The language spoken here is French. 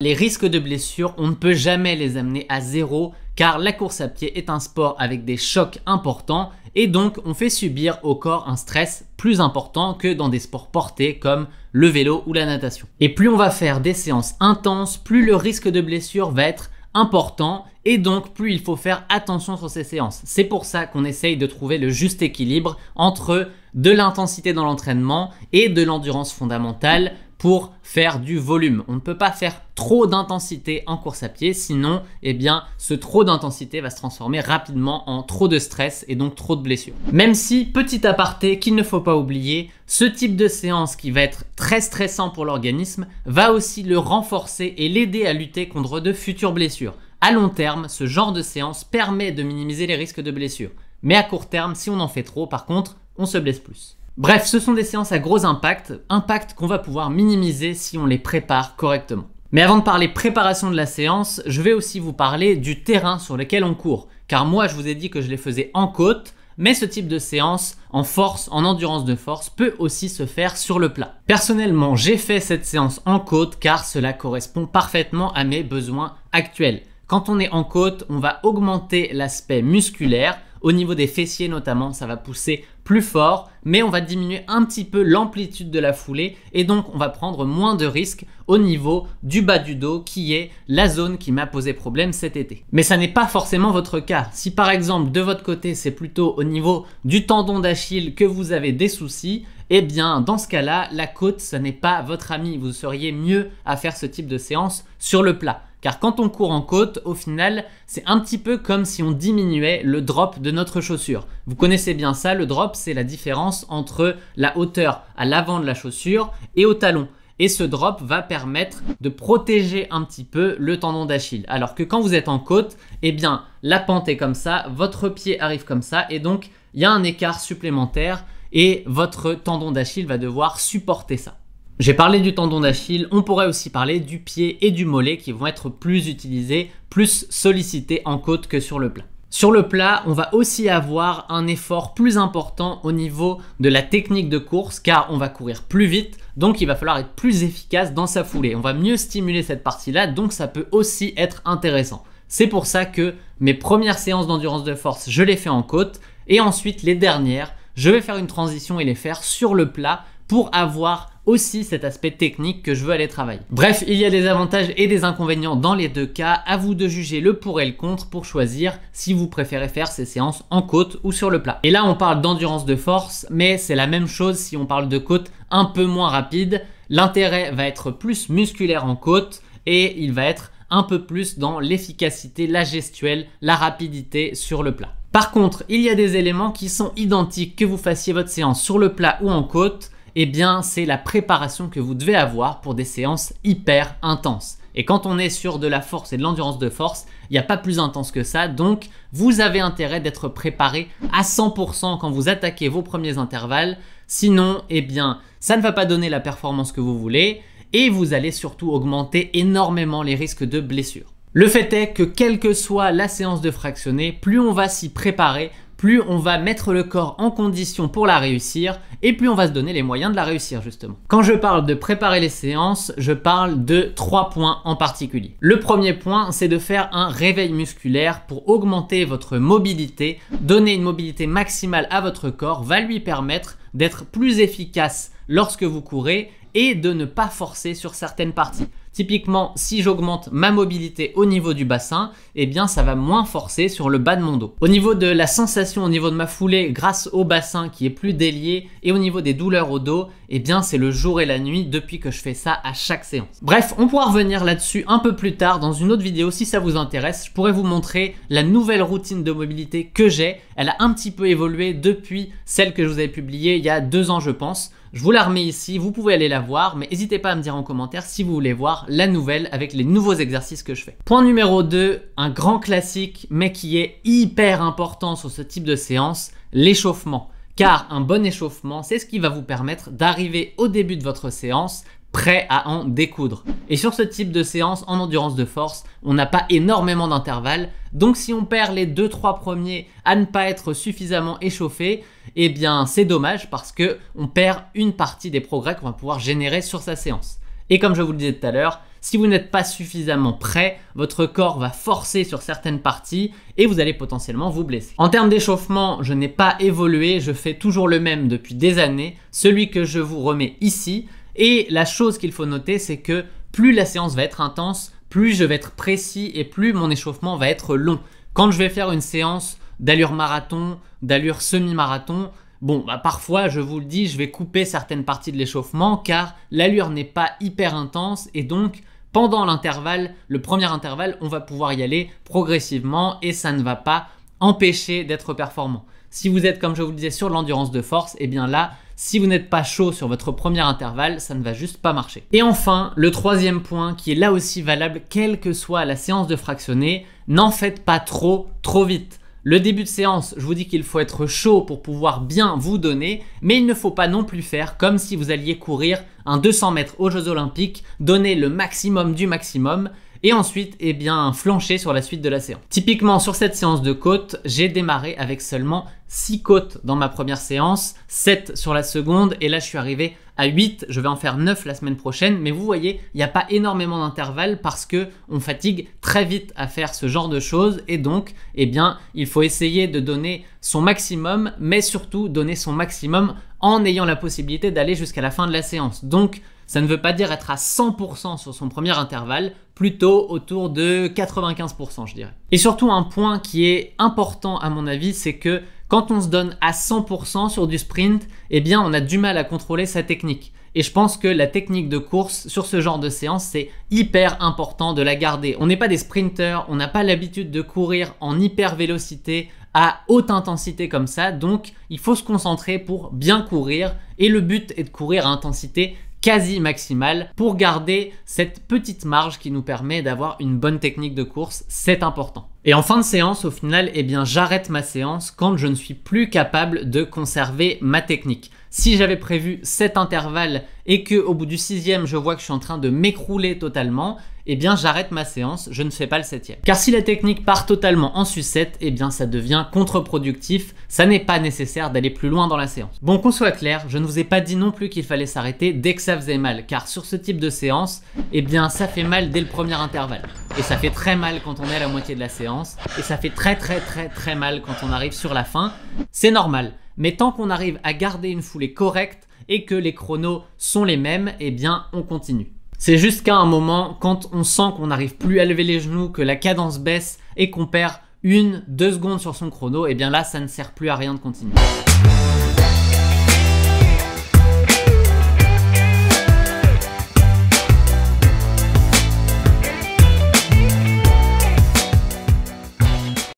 Les risques de blessure, on ne peut jamais les amener à zéro car la course à pied est un sport avec des chocs importants et donc on fait subir au corps un stress plus important que dans des sports portés comme le vélo ou la natation. Et plus on va faire des séances intenses, plus le risque de blessure va être important et donc plus il faut faire attention sur ces séances. C'est pour ça qu'on essaye de trouver le juste équilibre entre de l'intensité dans l'entraînement et de l'endurance fondamentale pour faire du volume. On ne peut pas faire trop d'intensité en course à pied, sinon eh bien, ce trop d'intensité va se transformer rapidement en trop de stress et donc trop de blessures. Même si, petit aparté qu'il ne faut pas oublier, ce type de séance qui va être très stressant pour l'organisme va aussi le renforcer et l'aider à lutter contre de futures blessures. À long terme, ce genre de séance permet de minimiser les risques de blessures. Mais à court terme, si on en fait trop, par contre, on se blesse plus. Bref, ce sont des séances à gros impact, impact qu'on va pouvoir minimiser si on les prépare correctement. Mais avant de parler préparation de la séance, je vais aussi vous parler du terrain sur lequel on court, car moi je vous ai dit que je les faisais en côte, mais ce type de séance en force, en endurance de force, peut aussi se faire sur le plat. Personnellement, j'ai fait cette séance en côte car cela correspond parfaitement à mes besoins actuels. Quand on est en côte, on va augmenter l'aspect musculaire, au niveau des fessiers notamment, ça va pousser plus fort, mais on va diminuer un petit peu l'amplitude de la foulée et donc on va prendre moins de risques au niveau du bas du dos qui est la zone qui m'a posé problème cet été. Mais ça n'est pas forcément votre cas. Si par exemple de votre côté c'est plutôt au niveau du tendon d'Achille que vous avez des soucis, eh bien dans ce cas-là, la côte, ce n'est pas votre ami. Vous seriez mieux à faire ce type de séance sur le plat. Car quand on court en côte, au final, c'est un petit peu comme si on diminuait le drop de notre chaussure. Vous connaissez bien ça, le drop, c'est la différence entre la hauteur à l'avant de la chaussure et au talon. Et ce drop va permettre de protéger un petit peu le tendon d'Achille. Alors que quand vous êtes en côte, eh bien, la pente est comme ça, votre pied arrive comme ça, et donc il y a un écart supplémentaire et votre tendon d'Achille va devoir supporter ça. J'ai parlé du tendon d'Achille, on pourrait aussi parler du pied et du mollet qui vont être plus utilisés, plus sollicités en côte que sur le plat. Sur le plat, on va aussi avoir un effort plus important au niveau de la technique de course car on va courir plus vite, donc il va falloir être plus efficace dans sa foulée. On va mieux stimuler cette partie-là, donc ça peut aussi être intéressant. C'est pour ça que mes premières séances d'endurance de force, je les fais en côte et ensuite les dernières, je vais faire une transition et les faire sur le plat pour avoir aussi cet aspect technique que je veux aller travailler. Bref, il y a des avantages et des inconvénients dans les deux cas, à vous de juger le pour et le contre pour choisir si vous préférez faire ces séances en côte ou sur le plat. Et là on parle d'endurance de force, mais c'est la même chose si on parle de côte un peu moins rapide, l'intérêt va être plus musculaire en côte et il va être un peu plus dans l'efficacité, la gestuelle, la rapidité sur le plat. Par contre, il y a des éléments qui sont identiques que vous fassiez votre séance sur le plat ou en côte eh bien c'est la préparation que vous devez avoir pour des séances hyper intenses. Et quand on est sur de la force et de l'endurance de force, il n'y a pas plus intense que ça. Donc, vous avez intérêt d'être préparé à 100% quand vous attaquez vos premiers intervalles. Sinon, eh bien, ça ne va pas donner la performance que vous voulez et vous allez surtout augmenter énormément les risques de blessures. Le fait est que quelle que soit la séance de fractionné, plus on va s'y préparer, plus on va mettre le corps en condition pour la réussir et plus on va se donner les moyens de la réussir justement. Quand je parle de préparer les séances, je parle de trois points en particulier. Le premier point, c'est de faire un réveil musculaire pour augmenter votre mobilité. Donner une mobilité maximale à votre corps va lui permettre d'être plus efficace lorsque vous courez et de ne pas forcer sur certaines parties. Typiquement, si j'augmente ma mobilité au niveau du bassin, eh bien ça va moins forcer sur le bas de mon dos. Au niveau de la sensation au niveau de ma foulée grâce au bassin qui est plus délié et au niveau des douleurs au dos, eh bien c'est le jour et la nuit depuis que je fais ça à chaque séance. Bref, on pourra revenir là-dessus un peu plus tard dans une autre vidéo si ça vous intéresse. Je pourrais vous montrer la nouvelle routine de mobilité que j'ai. Elle a un petit peu évolué depuis celle que je vous avais publiée il y a deux ans je pense. Je vous la remets ici, vous pouvez aller la voir, mais n'hésitez pas à me dire en commentaire si vous voulez voir la nouvelle avec les nouveaux exercices que je fais. Point numéro 2, un grand classique, mais qui est hyper important sur ce type de séance, l'échauffement car un bon échauffement, c'est ce qui va vous permettre d'arriver au début de votre séance prêt à en découdre. Et sur ce type de séance en endurance de force, on n'a pas énormément d'intervalle. donc si on perd les 2-3 premiers à ne pas être suffisamment échauffé, eh bien c'est dommage parce que on perd une partie des progrès qu'on va pouvoir générer sur sa séance. Et comme je vous le disais tout à l'heure, si vous n'êtes pas suffisamment prêt, votre corps va forcer sur certaines parties et vous allez potentiellement vous blesser. En termes d'échauffement, je n'ai pas évolué, je fais toujours le même depuis des années. Celui que je vous remets ici, et la chose qu'il faut noter, c'est que plus la séance va être intense, plus je vais être précis et plus mon échauffement va être long. Quand je vais faire une séance d'allure marathon, d'allure semi-marathon, bon, bah, parfois, je vous le dis, je vais couper certaines parties de l'échauffement car l'allure n'est pas hyper intense et donc pendant l'intervalle, le premier intervalle, on va pouvoir y aller progressivement et ça ne va pas empêcher d'être performant. Si vous êtes, comme je vous le disais, sur l'endurance de force, eh bien là, si vous n'êtes pas chaud sur votre premier intervalle, ça ne va juste pas marcher. Et enfin, le troisième point qui est là aussi valable quelle que soit la séance de fractionner, n'en faites pas trop, trop vite. Le début de séance, je vous dis qu'il faut être chaud pour pouvoir bien vous donner, mais il ne faut pas non plus faire comme si vous alliez courir un 200 mètres aux Jeux Olympiques, donner le maximum du maximum, et ensuite eh bien, flancher sur la suite de la séance. Typiquement sur cette séance de côte, j'ai démarré avec seulement 6 côtes dans ma première séance, 7 sur la seconde et là je suis arrivé à 8, je vais en faire 9 la semaine prochaine, mais vous voyez, il n'y a pas énormément d'intervalle parce que on fatigue très vite à faire ce genre de choses et donc eh bien, il faut essayer de donner son maximum mais surtout donner son maximum en ayant la possibilité d'aller jusqu'à la fin de la séance. Donc ça ne veut pas dire être à 100% sur son premier intervalle, plutôt autour de 95% je dirais. Et surtout un point qui est important à mon avis, c'est que quand on se donne à 100% sur du sprint, eh bien on a du mal à contrôler sa technique. Et je pense que la technique de course sur ce genre de séance, c'est hyper important de la garder. On n'est pas des sprinteurs, on n'a pas l'habitude de courir en hyper vélocité à haute intensité comme ça, donc il faut se concentrer pour bien courir. Et le but est de courir à intensité quasi maximale pour garder cette petite marge qui nous permet d'avoir une bonne technique de course, c'est important. Et en fin de séance, au final, eh bien, j'arrête ma séance quand je ne suis plus capable de conserver ma technique. Si j'avais prévu cet intervalle et qu'au bout du sixième, je vois que je suis en train de m'écrouler totalement, eh bien j'arrête ma séance, je ne fais pas le septième. Car si la technique part totalement en sucette, eh bien ça devient contre-productif, ça n'est pas nécessaire d'aller plus loin dans la séance. Bon qu'on soit clair, je ne vous ai pas dit non plus qu'il fallait s'arrêter dès que ça faisait mal, car sur ce type de séance, eh bien ça fait mal dès le premier intervalle. Et ça fait très mal quand on est à la moitié de la séance, et ça fait très très très très mal quand on arrive sur la fin, c'est normal. Mais tant qu'on arrive à garder une foulée correcte et que les chronos sont les mêmes, eh bien on continue. C'est jusqu'à un moment, quand on sent qu'on n'arrive plus à lever les genoux, que la cadence baisse et qu'on perd une, deux secondes sur son chrono, eh bien là, ça ne sert plus à rien de continuer.